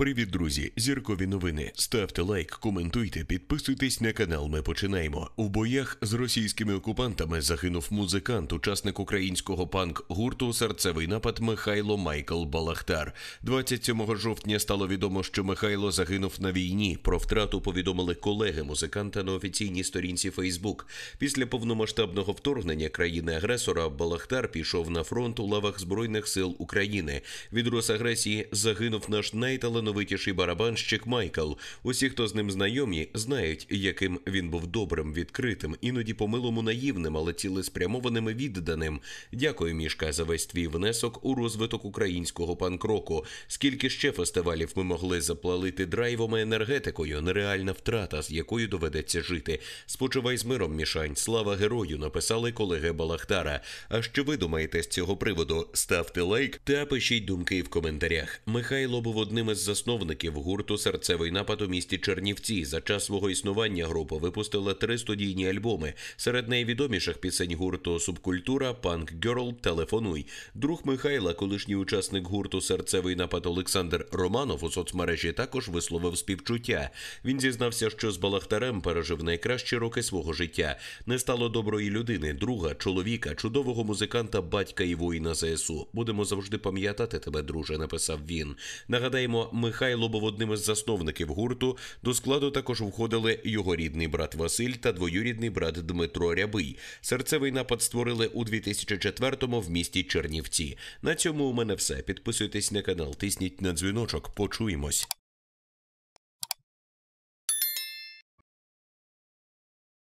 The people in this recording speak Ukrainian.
Привіт, друзі! Зіркові новини. Ставте лайк, коментуйте, підписуйтесь на канал. Ми починаємо. В боях з російськими окупантами загинув музикант, учасник українського панк-гурту Серцевий напад Михайло Майкл Балахтар. 27 жовтня стало відомо, що Михайло загинув на війні. Про втрату повідомили колеги музиканта на офіційній сторінці Фейсбук. Після повномасштабного вторгнення країни-агресора Балахтар пішов на фронт у лавах Збройних сил України. Від росагресії загинув наш найталановитіший талановитіший барабанщик Майкл. Усі, хто з ним знайомі, знають, яким він був добрим, відкритим, іноді помилому наївним, але цілеспрямованим і відданим. Дякую, мішка, за весь твій внесок у розвиток українського панк-року. Скільки ще фестивалів ми могли заплалити драйвом і енергетикою? Нереальна втрата, з якою доведеться жити. Спочивай з миром, мішань. Слава герою! Написали колеги Балахтара. А що ви думаєте з цього приводу? Ставте лайк та пишіть думки в коментарях. Михайло був одним із засобів засновників гурту Серцевий напад у місті Чернівці. За час свого існування група випустила три студійні альбоми. Серед найвідоміших пісень гурту Субкультура Панк Герл Телефонуй. Друг Михайла, колишній учасник гурту Серцевий напад Олександр Романов у соцмережі також висловив співчуття. Він зізнався, що з Балахтарем пережив найкращі роки свого життя. Не стало доброї людини, друга, чоловіка, чудового музиканта, батька і воїна ЗСУ. Будемо завжди пам'ятати тебе, друже. Написав він. Нагадаємо, ми. Михайло був одним із засновників гурту. До складу також входили його рідний брат Василь та двоюрідний брат Дмитро Рябий. Серцевий напад створили у 2004-му в місті Чернівці. На цьому у мене все. Підписуйтесь на канал, тисніть на дзвіночок. Почуємось.